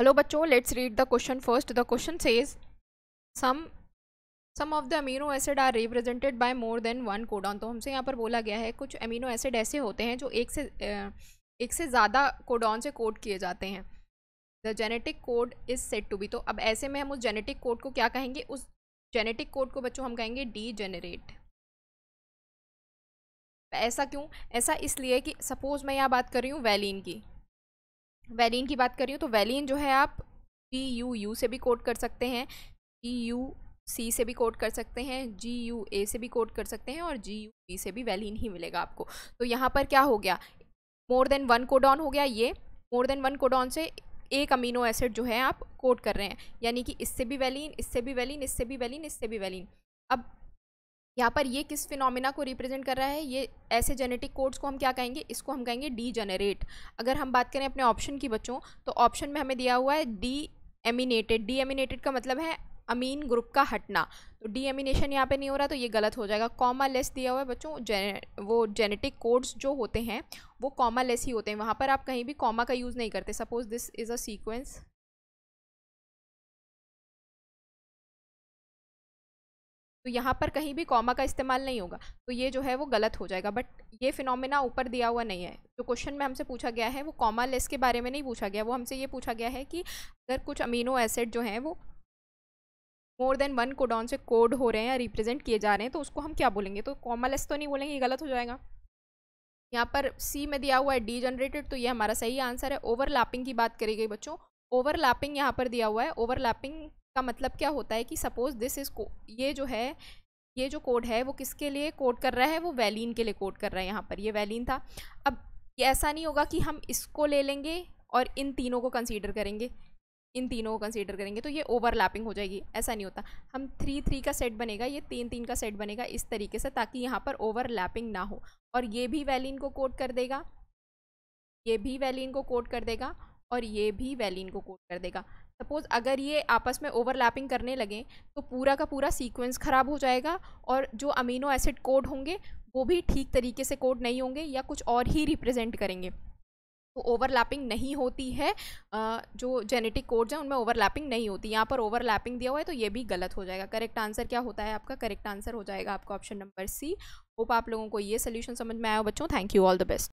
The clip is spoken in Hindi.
हेलो बच्चों let's read the question first the question says sum some of the amino acids are represented by more than one codon तो हमसे यहाँ पर बोला गया है कुछ अमीनो एसिड ऐसे होते हैं जो एक से एक से ज़्यादा कोडॉन से कोड किए जाते हैं the genetic code is set to be तो अब ऐसे में हम उस जेनेटिक कोड को क्या कहेंगे उस जेनेटिक कोड को बच्चों हम कहेंगे डी जेनरेट ऐसा क्यों ऐसा इसलिए कि सपोज़ मैं यहाँ बात कर रही हूँ वैलिन की वैलिन की बात हूँ तो वैलिन जो है आप पी यू यू से भी कोट कर सकते हैं जी यू सी से भी कोट कर सकते हैं जी यू ए से भी कोट कर सकते हैं और जी यू बी से भी वैलिन ही मिलेगा आपको तो यहाँ पर क्या हो गया मोर देन वन कोडॉन हो गया ये मोर देन वन कोडॉन से एक अमीनो एसिड जो है आप कोट कर रहे हैं यानी कि इससे भी वैलिन इससे भी वैलिन इससे भी वैलिन इससे भी वैलिन अब यहाँ पर ये किस फिनोमिना को रिप्रेजेंट कर रहा है ये ऐसे जेनेटिक कोड्स को हम क्या कहेंगे इसको हम कहेंगे डी जनरेट अगर हम बात करें अपने ऑप्शन की बच्चों तो ऑप्शन में हमें दिया हुआ है डी एमिनेटेड डी एमिनेटेड का मतलब है अमीन ग्रुप का हटना तो डी एमिनेशन यहाँ पर नहीं हो रहा तो ये गलत हो जाएगा कॉमा लेस दिया हुआ है बच्चों जेने वो जेनेटिक कोड्स जो होते हैं वो कॉमा लेस ही होते हैं वहाँ पर आप कहीं भी कॉमा का यूज़ नहीं करते suppose this is a sequence तो यहाँ पर कहीं भी कॉमा का इस्तेमाल नहीं होगा तो ये जो है वो गलत हो जाएगा बट ये फिनोमिना ऊपर दिया हुआ नहीं है जो क्वेश्चन में हमसे पूछा गया है वो कॉमा लेस के बारे में नहीं पूछा गया वो हमसे ये पूछा गया है कि अगर कुछ अमीनो एसिड जो हैं वो मोर देन वन कोडॉन से कोड हो रहे हैं या रिप्रेजेंट किए जा रहे हैं तो उसको हम क्या बोलेंगे तो कॉमा लेस तो नहीं बोलेंगे ये गलत हो जाएगा यहाँ पर सी में दिया हुआ है डी जनरेटेड तो ये हमारा सही आंसर है ओवरलैपिंग की बात करी गई बच्चों ओवरलैपिंग यहाँ पर दिया हुआ है ओवरलैपिंग का मतलब क्या होता है कि सपोज दिस इज़ को ये जो है ये जो कोड है वो किसके लिए कोड कर रहा है वो वैलिन के लिए कोड कर रहा है यहाँ पर ये वैलिन था अब ये ऐसा नहीं होगा कि हम इसको ले लेंगे और इन तीनों को कंसीडर करेंगे इन तीनों को कंसीडर करेंगे तो ये ओवरलैपिंग हो जाएगी ऐसा नहीं होता हम थ्री थ्री का सेट बनेगा ये तीन तीन का सेट बनेगा इस तरीके से ताकि यहाँ पर ओवरलैपिंग ना हो और ये भी वैलिन को कोड कर देगा ये भी वैलिन को कोड कर देगा और ये भी वैलिन को कोड कर देगा सपोज़ अगर ये आपस में ओवरलैपिंग करने लगें तो पूरा का पूरा सीक्वेंस ख़राब हो जाएगा और जो अमीनो एसिड कोड होंगे वो भी ठीक तरीके से कोड नहीं होंगे या कुछ और ही रिप्रेजेंट करेंगे तो ओवरलैपिंग नहीं होती है जो जेनेटिक कोड्स हैं उनमें ओवरलैपिंग नहीं होती यहाँ पर ओवरलैपिंग दिया हुआ है तो ये भी गलत हो जाएगा करेक्ट आंसर क्या होता है आपका करेक्ट आंसर हो जाएगा आपका ऑप्शन नंबर सी होप आप लोगों को ये सोल्यूशन समझ में आया हो बच्चों thank you all the best